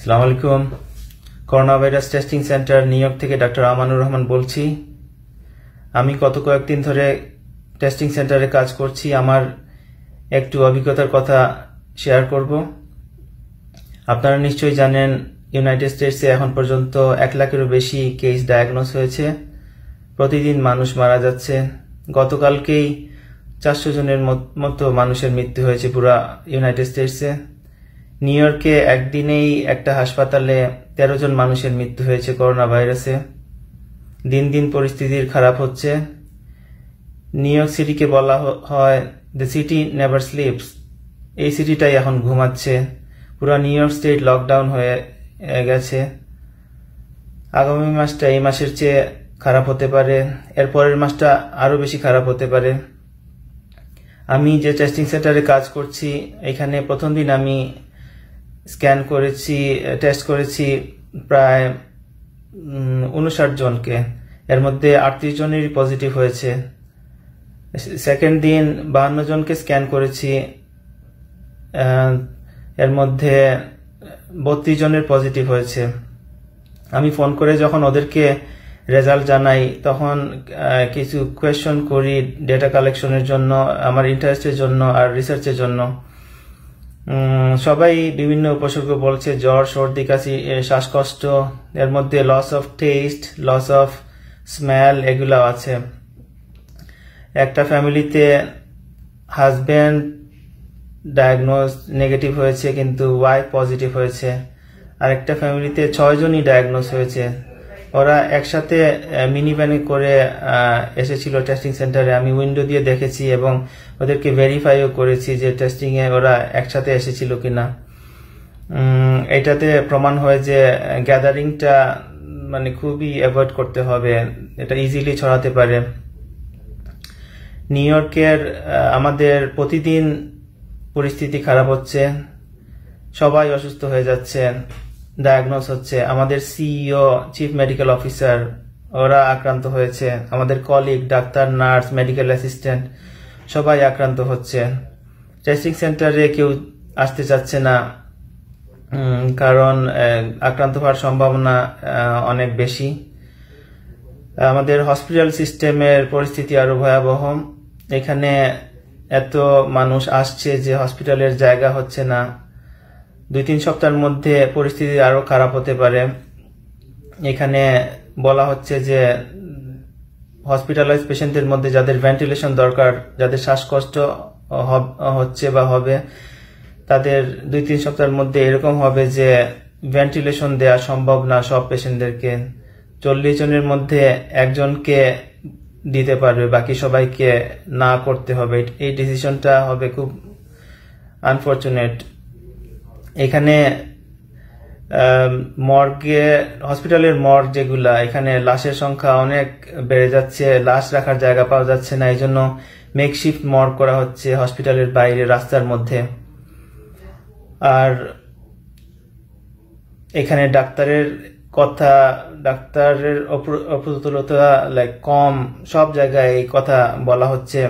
আসসালামু আলাইকুম corona virus testing center New York থেকে ডাক্তার আমানুর রহমান বলছি আমি কত কয়েকদিন ধরে টেস্টিং সেন্টারে কাজ করছি আমার একটু অভিজ্ঞতার কথা শেয়ার করব আপনারা নিশ্চয়ই জানেন ইউনাইটেড স্টেটসে এখন পর্যন্ত এক লাখেরও বেশি কেস ডায়াগনোস হয়েছে প্রতিদিন মানুষ মারা যাচ্ছে গতকালকেই চারশো জনের মতো মানুষের মৃত্যু হয়েছে পুরা ইউনাইটেড স্টেটসে নিউ ইয়র্কে একদিনেই একটা হাসপাতালে তেরো জন মানুষের মৃত্যু হয়েছে করোনা ভাইরাসে দিন দিন পরিস্থিতির খারাপ হচ্ছে নিউ ইয়র্ক সিটিকে বলা হয় দ্য সিটি নেভার স্লিপস এই সিটিটাই এখন ঘুমাচ্ছে পুরো নিউ ইয়র্ক স্টেট লকডাউন হয়ে গেছে আগামী মাসটা এই মাসের চেয়ে খারাপ হতে পারে এর পরের মাসটা আরও বেশি খারাপ হতে পারে আমি যে টেস্টিং সেন্টারে কাজ করছি এখানে প্রথম দিন আমি স্ক্যান করেছি টেস্ট করেছি প্রায় উনষাট জনকে এর মধ্যে আটত্রিশ জনের পজিটিভ হয়েছে সেকেন্ড দিন বাহান্ন জনকে স্ক্যান করেছি এর মধ্যে বত্রিশ জনের পজিটিভ হয়েছে আমি ফোন করে যখন ওদেরকে রেজাল্ট জানাই তখন কিছু কোয়েশন করি ডেটা কালেকশনের জন্য আমার ইন্টারেস্টের জন্য আর রিসার্চের জন্য সবাই বিভিন্ন উপসর্গ বলছে জ্বর সর্দি কাশি শ্বাসকষ্ট এর মধ্যে loss of taste loss of smell এগুলো আছে একটা ফ্যামিলিতে হাজব্যান্ড ডায়াগনোজ নেগেটিভ হয়েছে কিন্তু ওয়াইফ পজিটিভ হয়েছে আর একটা ফ্যামিলিতে ছয়জনই ডায়াগনোজ হয়েছে ওরা একসাথে মিনি ভ্যানে করে এসেছিল টেস্টিং সেন্টারে আমি উইন্ডো দিয়ে দেখেছি এবং ওদেরকে ভেরিফাইও করেছি যে টেস্টিংয়ে ওরা একসাথে এসেছিল কিনা এটাতে প্রমাণ হয় যে গ্যাদারিংটা মানে খুবই অ্যাভয়েড করতে হবে এটা ইজিলি ছড়াতে পারে নিউ ইয়র্কের আমাদের প্রতিদিন পরিস্থিতি খারাপ হচ্ছে সবাই অসুস্থ হয়ে যাচ্ছে ডায়াগনোস হচ্ছে আমাদের সিইও চিফ মেডিকেল অফিসার ওরা আক্রান্ত হয়েছে আমাদের colleague doctor nurse medical assistant সবাই আক্রান্ত হচ্ছে টেস্টিং সেন্টারে কেউ আসতে চাচ্ছে না কারণ আক্রান্ত হওয়ার সম্ভাবনা অনেক বেশি আমাদের হসপিটাল সিস্টেমের পরিস্থিতি আরও ভয়াবহ এখানে এত মানুষ আসছে যে হসপিটালের জায়গা হচ্ছে না দুই তিন সপ্তাহের মধ্যে পরিস্থিতি আরও খারাপ হতে পারে এখানে বলা হচ্ছে যে হসপিটালাইজ পেশেন্টদের মধ্যে যাদের ভেন্টিলেশন দরকার যাদের শ্বাসকষ্ট হচ্ছে বা হবে তাদের দুই তিন সপ্তাহের মধ্যে এরকম হবে যে ভেন্টিলেশন দেয়া সম্ভব না সব পেশেন্টদেরকে চল্লিশ জনের মধ্যে একজনকে দিতে পারবে বাকি সবাইকে না করতে হবে এই ডিসিশনটা হবে খুব আনফর্চুনেট এখানে মর্গে হসপিটালের মর্গ যেগুলা এখানে লাশের সংখ্যা অনেক বেড়ে যাচ্ছে লাশ রাখার জায়গা পাওয়া যাচ্ছে না এই জন্য মেকশিফট মর্গ করা হচ্ছে হসপিটালের বাইরে রাস্তার মধ্যে আর এখানে ডাক্তারের কথা ডাক্তারের অপ্রতুলতা লাইক কম সব জায়গায় এই কথা বলা হচ্ছে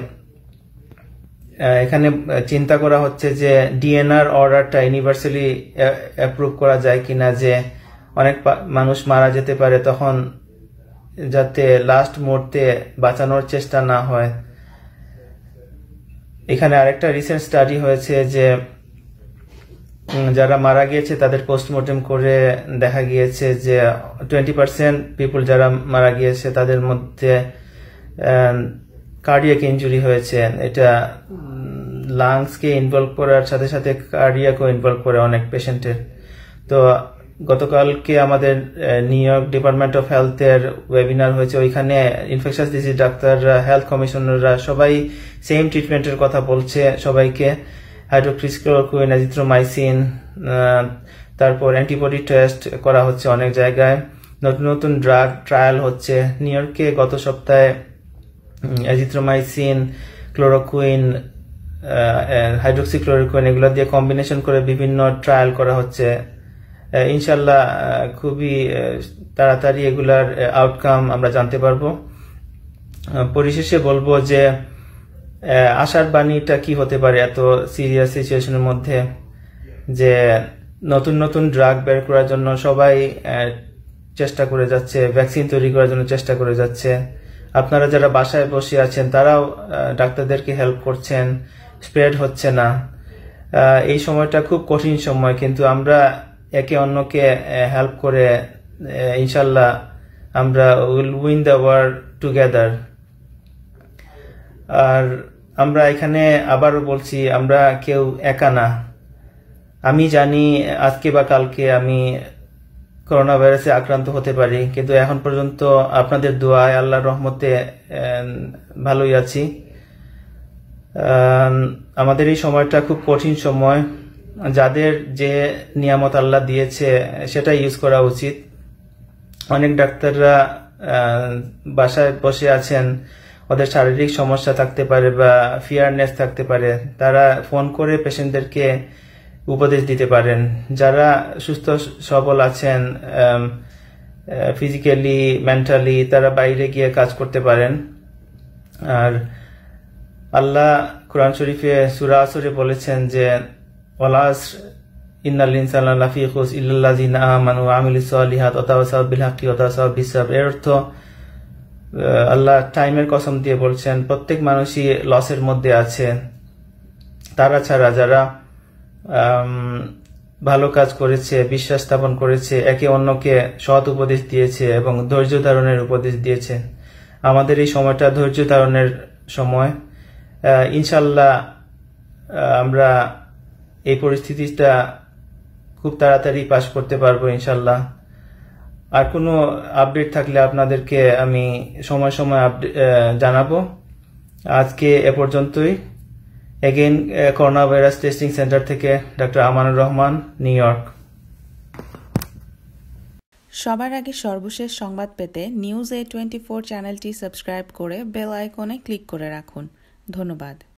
এখানে চিন্তা করা হচ্ছে যে ডিএনআর অর্ডারটা ইউনিভার্সালি অ্যাপ্রুভ করা যায় কিনা যে অনেক মানুষ মারা যেতে পারে তখন যাতে লাস্ট মুহূর্তে বাঁচানোর চেষ্টা না হয় এখানে আরেকটা রিসেন্ট স্টাডি হয়েছে যে যারা মারা গিয়েছে তাদের পোস্টমর্টেম করে দেখা গিয়েছে যে টোয়েন্টি পার্সেন্ট পিপুল যারা মারা গিয়েছে তাদের মধ্যে কার্ডিয়াক ইঞ্জুরি হয়েছে এটা লাংসকে ইনভলভ করার সাথে সাথে কার্ডিয়াকও ইনভলভ করে অনেক পেশেন্টের তো গতকালকে আমাদের নিউ ইয়র্ক ডিপার্টমেন্ট অফ হেলথের ওয়েবিনার হয়েছে ওইখানে ইনফেকশাস ডিজিজ ডাক্তাররা হেলথ কমিশনাররা সবাই সেম ট্রিটমেন্টের কথা বলছে সবাইকে হাইড্রোক্রিসক্লোরকুইন অ্যাজিথ্রোমাইসিন তারপর অ্যান্টিবডি টেস্ট করা হচ্ছে অনেক জায়গায় নতুন নতুন ড্রাগ ট্রায়াল হচ্ছে নিউ ইয়র্কে গত সপ্তাহে অ্যাজিথ্রোমাইসিন ক্লোরোকুইন হাইড্রোক্সিক্লোরোকুইন এগুলো দিয়ে কম্বিনেশন করে বিভিন্ন ট্রায়াল করা হচ্ছে ইনশাল্লাহ খুবই তাড়াতাড়ি এগুলার আউটকাম আমরা জানতে পারবো পরিশেষে বলবো যে আশার বাণীটা কি হতে পারে এত সিরিয়াস সিচুয়েশনের মধ্যে যে নতুন নতুন ড্রাগ বের করার জন্য সবাই চেষ্টা করে যাচ্ছে ভ্যাকসিন তৈরি করার জন্য চেষ্টা করে যাচ্ছে আপনারা যারা বাসায় বসে আছেন তারাও ডাক্তারদেরকে হেল্প করছেন স্প্রেড হচ্ছে না এই সময়টা খুব কঠিন সময় কিন্তু আমরা একে অন্যকে হেল্প করে ইনশাল্লাহ আমরা will win the war together আর আমরা এখানে আবারও বলছি আমরা কেউ একা না আমি জানি আজকে বা কালকে আমি করোনা ভাইরাসে আক্রান্ত হতে পারি কিন্তু এখন পর্যন্ত আপনাদের দোয়ায় আল্লাহর রহমতে ভালোই আছি আমাদের এই সময়টা খুব কঠিন সময় যাদের যে নিয়ামত আল্লাহ দিয়েছে সেটা ইউজ করা উচিত অনেক ডাক্তাররা বাসায় বসে আছেন ওদের শারীরিক সমস্যা থাকতে পারে বা ফিয়ারনেস থাকতে পারে তারা ফোন করে পেশেন্টদেরকে উপদেশ দিতে পারেন যারা সুস্থ সবল আছেন ফিজিক্যালি মেন্টালি তারা বাইরে গিয়ে কাজ করতে পারেন আর আল্লাহ কোরআন শরীফে সুরা আসরে বলেছেন যে ওলাস ইন্নাল ইনসানাল্লাফি খুস ইল্লাজিন আমানু আমিলি সালিহাত ওতাওয়াসাহ বিল হাক্কি ওতাওয়াসাহ বিসাব এর অর্থ আল্লাহ টাইমের কসম দিয়ে বলছেন প্রত্যেক মানুষই লসের মধ্যে আছে তারা ছাড়া যারা ভালো কাজ করেছে বিশ্বাস স্থাপন করেছে একে অন্যকে সৎ উপদেশ দিয়েছে এবং ধৈর্য ধারণের উপদেশ দিয়েছে আমাদের এই সময়টা ধৈর্য ধারণের সময় ইনশাল্লাহ আমরা এই পরিস্থিতিটা খুব তাড়াতাড়ি পাশ করতে পারবো ইনশাল্লাহ আর কোনো আপডেট থাকলে আপনাদেরকে আমি সময় সময় আপডেট জানাবো আজকে এ পর্যন্তই again corona virus testing center থেকে doctor Amanur Rahman New York সবার আগে সর্বশেষ সংবাদ পেতে নিউজ এ টোয়েন্টি ফোর চ্যানেলটি সাবস্ক্রাইব করে বেল আইকনে ক্লিক করে রাখুন ধন্যবাদ